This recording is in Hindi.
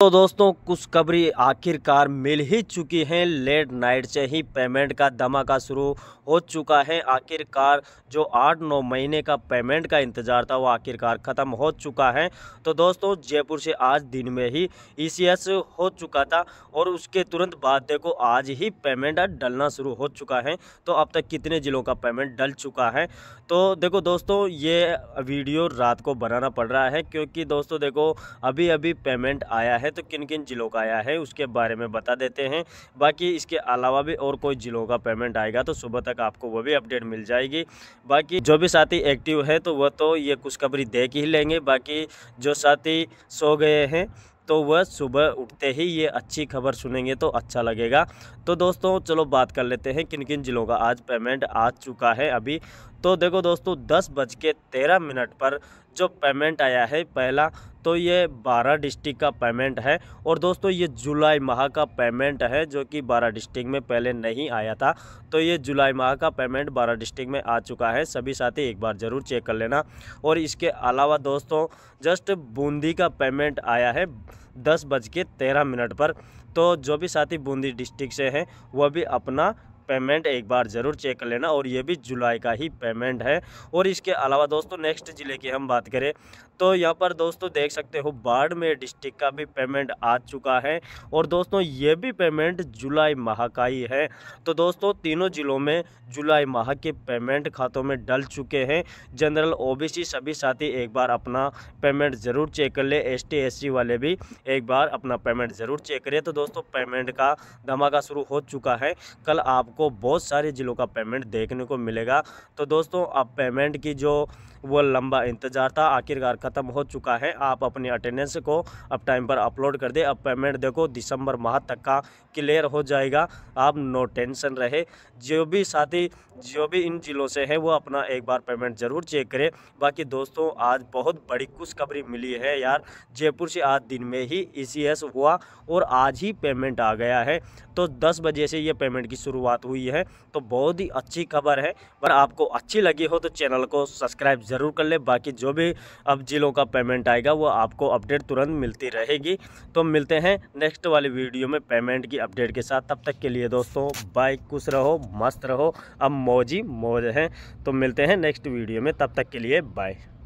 तो दोस्तों कुछ खबरी आखिरकार मिल ही चुकी हैं लेट नाइट से ही पेमेंट का धमाका शुरू हो चुका है आखिरकार जो आठ नौ महीने का पेमेंट का इंतज़ार था वो आखिरकार ख़त्म हो चुका है तो दोस्तों जयपुर से आज दिन में ही ईसीएस हो चुका था और उसके तुरंत बाद देखो आज ही पेमेंट डलना शुरू हो चुका है तो अब तक कितने ज़िलों का पेमेंट डल चुका है तो देखो दोस्तों ये वीडियो रात को बनाना पड़ रहा है क्योंकि दोस्तों देखो अभी अभी पेमेंट आया है है तो किन किन ज़िलों का आया है उसके बारे में बता देते हैं बाकी इसके अलावा भी और कोई ज़िलों का पेमेंट आएगा तो सुबह तक आपको वो भी अपडेट मिल जाएगी बाकी जो भी साथी एक्टिव है तो वह तो ये खुशखबरी देख ही लेंगे बाकी जो साथी सो गए हैं तो वह सुबह उठते ही ये अच्छी खबर सुनेंगे तो अच्छा लगेगा तो दोस्तों चलो बात कर लेते हैं किन किन ज़िलों का आज पेमेंट आ चुका है अभी तो देखो दोस्तों दस बज के तेरह मिनट पर जो पेमेंट आया है पहला तो ये बारह डिस्ट्रिक्ट का पेमेंट है और दोस्तों ये जुलाई माह का पेमेंट है जो कि बारह डिस्ट्रिक्ट में पहले नहीं आया था तो ये जुलाई माह का पेमेंट बारह डिस्ट्रिक्ट में आ चुका है सभी साथी एक बार ज़रूर चेक कर लेना और इसके अलावा दोस्तों जस्ट बूंदी का पेमेंट आया है दस बज के तेरह मिनट पर तो जो भी साथी बूंदी डिस्ट्रिक्ट से हैं वह भी अपना पेमेंट एक बार ज़रूर चेक कर लेना और ये भी जुलाई का ही पेमेंट है और इसके अलावा दोस्तों नेक्स्ट ज़िले की हम बात करें तो यहाँ पर दोस्तों देख सकते हो बाड़मेर डिस्ट्रिक्ट का भी पेमेंट आ चुका है और दोस्तों ये भी पेमेंट जुलाई माह का ही है तो दोस्तों तीनों ज़िलों में जुलाई माह के पेमेंट खातों में डल चुके हैं जनरल ओबीसी सभी साथी एक बार अपना पेमेंट ज़रूर चेक कर ले एस टी वाले भी एक बार अपना पेमेंट ज़रूर चेक करें तो दोस्तों पेमेंट का धमाका शुरू हो चुका है कल आप आपको बहुत सारे ज़िलों का पेमेंट देखने को मिलेगा तो दोस्तों अब पेमेंट की जो वो लंबा इंतज़ार था आखिरकार ख़त्म हो चुका है आप अपनी अटेंडेंस को अब टाइम पर अपलोड कर दे अब पेमेंट देखो दिसंबर माह तक का क्लियर हो जाएगा आप नो टेंशन रहे जो भी साथी जो भी इन ज़िलों से है वो अपना एक बार पेमेंट ज़रूर चेक करें बाकी दोस्तों आज बहुत बड़ी खुशखबरी मिली है यार जयपुर से आज दिन में ही ई e हुआ और आज ही पेमेंट आ गया है तो दस बजे से ये पेमेंट की शुरुआत हुई है तो बहुत ही अच्छी खबर है पर आपको अच्छी लगी हो तो चैनल को सब्सक्राइब ज़रूर कर ले बाकी जो भी अब जिलों का पेमेंट आएगा वो आपको अपडेट तुरंत मिलती रहेगी तो मिलते हैं नेक्स्ट वाली वीडियो में पेमेंट की अपडेट के साथ तब तक के लिए दोस्तों बाय खुश रहो मस्त रहो अब मौजी मौज हैं तो मिलते हैं नेक्स्ट वीडियो में तब तक के लिए बाय